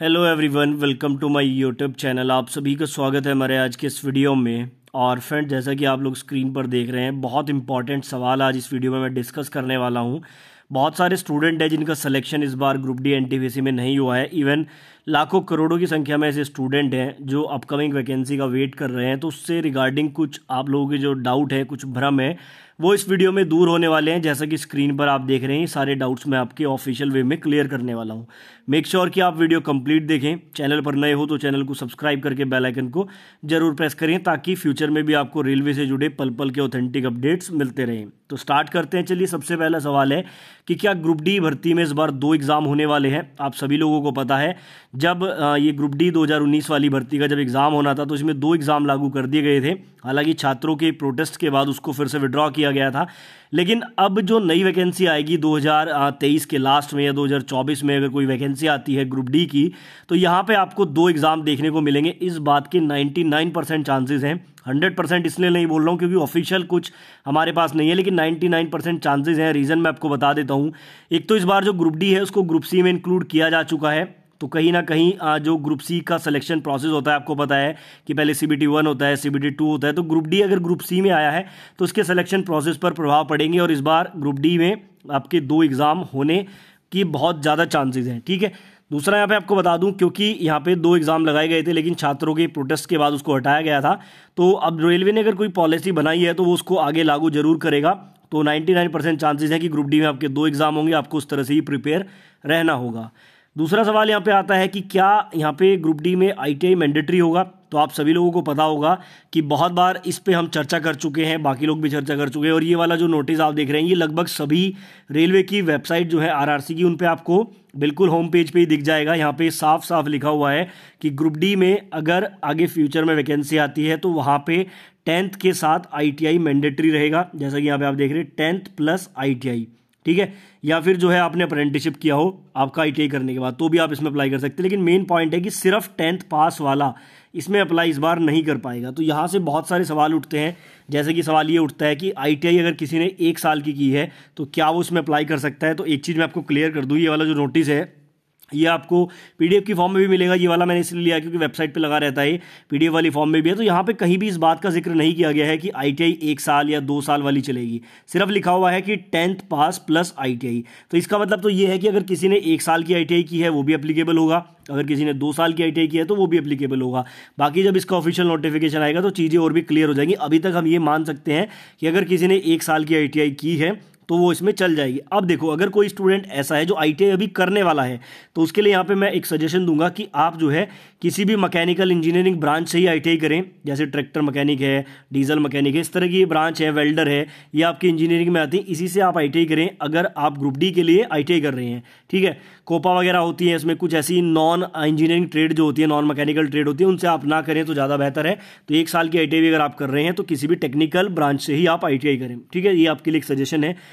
hello everyone welcome to my YouTube channel आप सभी का स्वागत है हमारे आज के इस वीडियो में और फ्रेंड जैसा कि आप लोग स्क्रीन पर देख रहे हैं बहुत इंपॉर्टेंट सवाल आज इस वीडियो में मैं डिस्कस करने वाला हूं बहुत सारे स्टूडेंट हैं जिनका सिलेक्शन इस बार ग्रुप डी एनटीपीसी में नहीं हुआ है इवन लाखों करोड़ों की संख्या में ऐसे स्टूडेंट हैं जो अपकमिंग वैकेंसी का वेट कर रहे हैं तो उससे रिगार्डिंग कुछ आप लोगों के जो डाउट है कुछ भ्रम है वो इस वीडियो में दूर होने वाले हैं जैसा कि स्क्रीन पर आप देख रहे हैं सारे डाउट्स मैं आपके ऑफिशियल वे में क्लियर करने वाला हूँ मेक श्योर कि आप वीडियो कंप्लीट देखें चैनल पर नए हो तो चैनल को सब्सक्राइब करके आइकन को जरूर प्रेस करें ताकि फ्यूचर में भी आपको रेलवे से जुड़े पल पल के ऑथेंटिक अपडेट्स मिलते रहें तो स्टार्ट करते हैं चलिए सबसे पहला सवाल है कि क्या ग्रुप डी भर्ती में इस बार दो एग्ज़ाम होने वाले हैं आप सभी लोगों को पता है जब ये ग्रुप डी 2019 वाली भर्ती का जब एग्ज़ाम होना था तो इसमें दो एग्ज़ाम लागू कर दिए गए थे हालांकि छात्रों के प्रोटेस्ट के बाद उसको फिर से विड्रॉ किया गया था लेकिन अब जो नई वैकेंसी आएगी 2023 के लास्ट में या 2024 में अगर कोई वैकेंसी आती है ग्रुप डी की तो यहाँ पे आपको दो एग्ज़ाम देखने को मिलेंगे इस बात के 99 परसेंट चांसेज हैं 100 परसेंट इसलिए नहीं बोल रहा हूँ क्योंकि ऑफिशियल कुछ हमारे पास नहीं है लेकिन 99 परसेंट चांसेज हैं रीज़न मैं आपको बता देता हूँ एक तो इस बार जो ग्रुप डी है उसको ग्रुप सी में इंक्लूड किया जा चुका है तो कहीं ना कहीं जो ग्रुप सी का सिलेक्शन प्रोसेस होता है आपको पता है कि पहले सी बी टी वन होता है सी बी टी टू होता है तो ग्रुप डी अगर ग्रुप सी में आया है तो उसके सिलेक्शन प्रोसेस पर प्रभाव पड़ेंगे और इस बार ग्रुप डी में आपके दो एग्ज़ाम होने की बहुत ज़्यादा चांसेज हैं ठीक है दूसरा यहाँ पे आपको बता दूं क्योंकि यहाँ पे दो एग्ज़ाम लगाए गए थे लेकिन छात्रों के प्रोटेस्ट के बाद उसको हटाया गया था तो अब रेलवे ने अगर कोई पॉलिसी बनाई है तो वो उसको आगे लागू जरूर करेगा तो 99 परसेंट चांसेज हैं कि ग्रुप डी में आपके दो एग्ज़ाम होंगे आपको उस तरह से ही प्रिपेयर रहना होगा दूसरा सवाल यहाँ पे आता है कि क्या यहाँ पे ग्रुप डी में आईटीआई मैंडेटरी होगा तो आप सभी लोगों को पता होगा कि बहुत बार इस पे हम चर्चा कर चुके हैं बाकी लोग भी चर्चा कर चुके हैं और ये वाला जो नोटिस आप देख रहे हैं ये लगभग सभी रेलवे की वेबसाइट जो है आरआरसी की उन पे आपको बिल्कुल होम पेज पे ही दिख जाएगा यहाँ पे साफ साफ लिखा हुआ है कि ग्रुप डी में अगर आगे फ्यूचर में वैकेंसी आती है तो वहाँ पे टेंथ के साथ आई मैंडेटरी रहेगा जैसा कि यहाँ पे आप देख रहे हैं टेंथ प्लस आई ठीक है या फिर जो है आपने अप्रेंटिसशिप किया हो आपका आई करने के बाद तो भी आप इसमें अप्लाई कर सकते हैं लेकिन मेन पॉइंट है कि सिर्फ टेंथ पास वाला इसमें अप्लाई इस बार नहीं कर पाएगा तो यहाँ से बहुत सारे सवाल उठते हैं जैसे कि सवाल ये उठता है कि आई अगर किसी ने एक साल की की है तो क्या वो इसमें अप्लाई कर सकता है तो एक चीज़ मैं आपको क्लियर कर दूँ ये वाला जो नोटिस है ये आपको पीडीएफ की फॉर्म में भी मिलेगा ये वाला मैंने इसलिए लिया क्योंकि वेबसाइट पे लगा रहता है पीडीएफ वाली फॉर्म में भी है तो यहाँ पे कहीं भी इस बात का जिक्र नहीं किया गया है कि आईटीआई एक साल या दो साल वाली चलेगी सिर्फ लिखा हुआ है कि टेंथ पास प्लस आईटीआई तो इसका मतलब तो ये है कि अगर किसी ने एक साल की आई की है वो भी अप्लीकेबल होगा अगर किसी ने दो साल की आई की है तो वो भी अप्लीकेबल होगा बाकी जब इसका ऑफिशियल नोटिफिकेशन आएगा तो चीज़ें और भी क्लियर हो जाएंगी अभी तक हम ये मान सकते हैं कि अगर किसी ने एक साल की आई की है तो वो इसमें चल जाएगी अब देखो अगर कोई स्टूडेंट ऐसा है जो आई अभी करने वाला है तो उसके लिए यहाँ पे मैं एक सजेशन दूंगा कि आप जो है किसी भी मैकेनिकल इंजीनियरिंग ब्रांच से ही आई करें जैसे ट्रैक्टर मैकेनिक है डीजल मैकेनिक है इस तरह की ब्रांच है वेल्डर है ये आपकी इंजीनियरिंग में आती है इसी से आप आई करें अगर आप ग्रुप डी के लिए आई कर रहे हैं ठीक है कोपा वगैरह होती है इसमें कुछ ऐसी नॉन इंजीनियरिंग ट्रेड जो होती है नॉन मैकेनिकल ट्रेड होती है उनसे आप ना करें तो ज़्यादा बेहतर है तो एक साल की आई अगर आप कर रहे हैं तो किसी भी टेक्निकल ब्रांच से ही आप आई करें ठीक है ये आपके लिए एक सजेशन है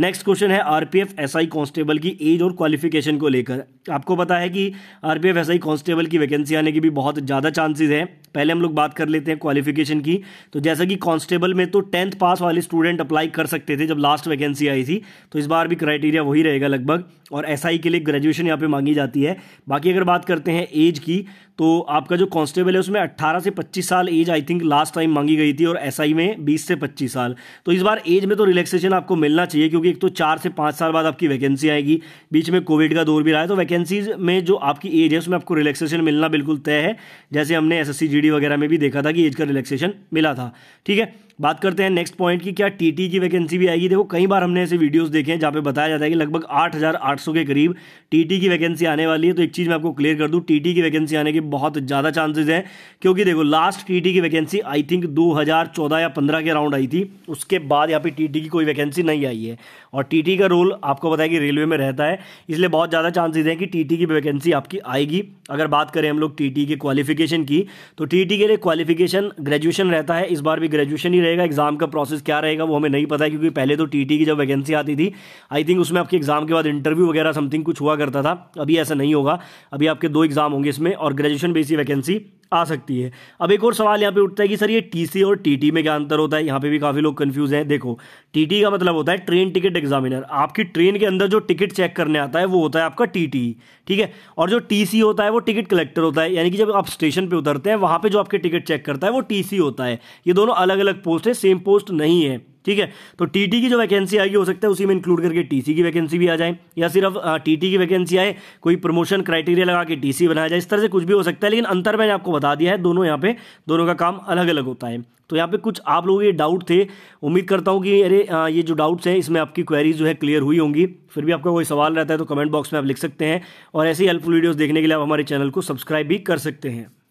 नेक्स्ट क्वेश्चन है आरपीएफ एसआई कांस्टेबल की एज और क्वालिफिकेशन को लेकर आपको पता है कि आरपीएफ एसआई कांस्टेबल की वैकेंसी आने की भी बहुत ज़्यादा चांसेस हैं पहले हम लोग बात कर लेते हैं क्वालिफिकेशन की तो जैसा कि कांस्टेबल में तो टेंथ पास वाले स्टूडेंट अप्लाई कर सकते थे जब लास्ट वैकेंसी आई थी तो इस बार भी क्राइटेरिया वही रहेगा लगभग और एस के लिए ग्रेजुएशन यहाँ पर मांगी जाती है बाकी अगर बात करते हैं एज की तो आपका जो कांस्टेबल है उसमें 18 से 25 साल age I think last time मांगी गई थी और एसआई में 20 से 25 साल तो इस बार एज में तो रिलैक्सेशन आपको मिलना चाहिए क्योंकि क्योंकि एक तो चार से पाँच साल बाद आपकी वैकेंसी आएगी बीच में कोविड का दौर भी रहा है तो वैकेंसीज में जो आपकी एज है उसमें आपको रिलैक्सेशन मिलना बिल्कुल तय है जैसे हमने एस एस वगैरह में भी देखा था कि एज का रिलैक्सेशन मिला था ठीक है बात करते हैं नेक्स्ट पॉइंट की क्या टीटी की वैकेंसी भी आएगी देखो कई बार हमने ऐसे वीडियोस देखे हैं जहाँ पे बताया जाता है कि लगभग 8,800 के करीब टीटी की वैकेंसी आने वाली है तो एक चीज़ मैं आपको क्लियर कर दूँ टीटी की वैकेंसी आने के बहुत ज़्यादा चांसेज हैं क्योंकि देखो लास्ट टी की वैकेंसी आई थिंक दो या पंद्रह के अराउंड आई थी उसके बाद यहाँ पर टी की कोई वैकेंसी नहीं आई है और टी का रोल आपको बताया कि रेलवे में रहता है इसलिए बहुत ज़्यादा चांसेज हैं कि टी की वैकेंसी आपकी आएगी अगर बात करें हम लोग टी के क्वालिफिकेशन की तो टी के लिए क्वालिफिकेशन ग्रेजुएशन रहता है इस बार भी ग्रेजुएशन ही रहेगा एग्जाम का प्रोसेस क्या रहेगा वो हमें नहीं पता है क्योंकि पहले तो टीटी की जब वैकेंसी आती थी आई थिंक उसमें आपके एग्जाम के बाद इंटरव्यू वगैरह समथिंग कुछ हुआ करता था अभी ऐसा नहीं होगा अभी आपके दो एग्जाम होंगे इसमें और ग्रेजुएशन बेसी वैकेंसी आ सकती है अब एक और सवाल यहाँ पे उठता है कि सर ये टीसी और टीटी में क्या अंतर होता है यहाँ पे भी काफ़ी लोग कंफ्यूज हैं देखो टीटी का मतलब होता है ट्रेन टिकट एग्जामिनर आपकी ट्रेन के अंदर जो टिकट चेक करने आता है वो होता है आपका टीटी ठीक है और जो टीसी होता है वो टिकट कलेक्टर होता है यानी कि जब आप स्टेशन पर उतरते हैं वहाँ पर जो आपके टिकट चेक करता है वो टी होता है ये दोनों अलग अलग पोस्ट है सेम पोस्ट नहीं है ठीक है तो टीटी की जो वैकेंसी आएगी हो सकता है उसी में इंक्लूड करके टीसी की वैकेंसी भी आ जाए या सिर्फ टीटी की वैकेंसी आए कोई प्रमोशन क्राइटेरिया लगा के टीसी बनाया जाए इस तरह से कुछ भी हो सकता है लेकिन अंतर मैंने आपको बता दिया है दोनों यहाँ पे दोनों का काम अलग अलग होता है तो यहाँ पे कुछ आप लोगों के डाउट थे उम्मीद करता हूँ कि अरे ये जो डाउट्स हैं इसमें आपकी क्वेरीज जो है क्लियर हुई होंगी फिर भी आपका कोई सवाल रहता है तो कमेंट बॉक्स में आप लिख सकते हैं और ऐसे ही हेल्पफुल वीडियोस देखने के लिए आप हमारे चैनल को सब्सक्राइब भी कर सकते हैं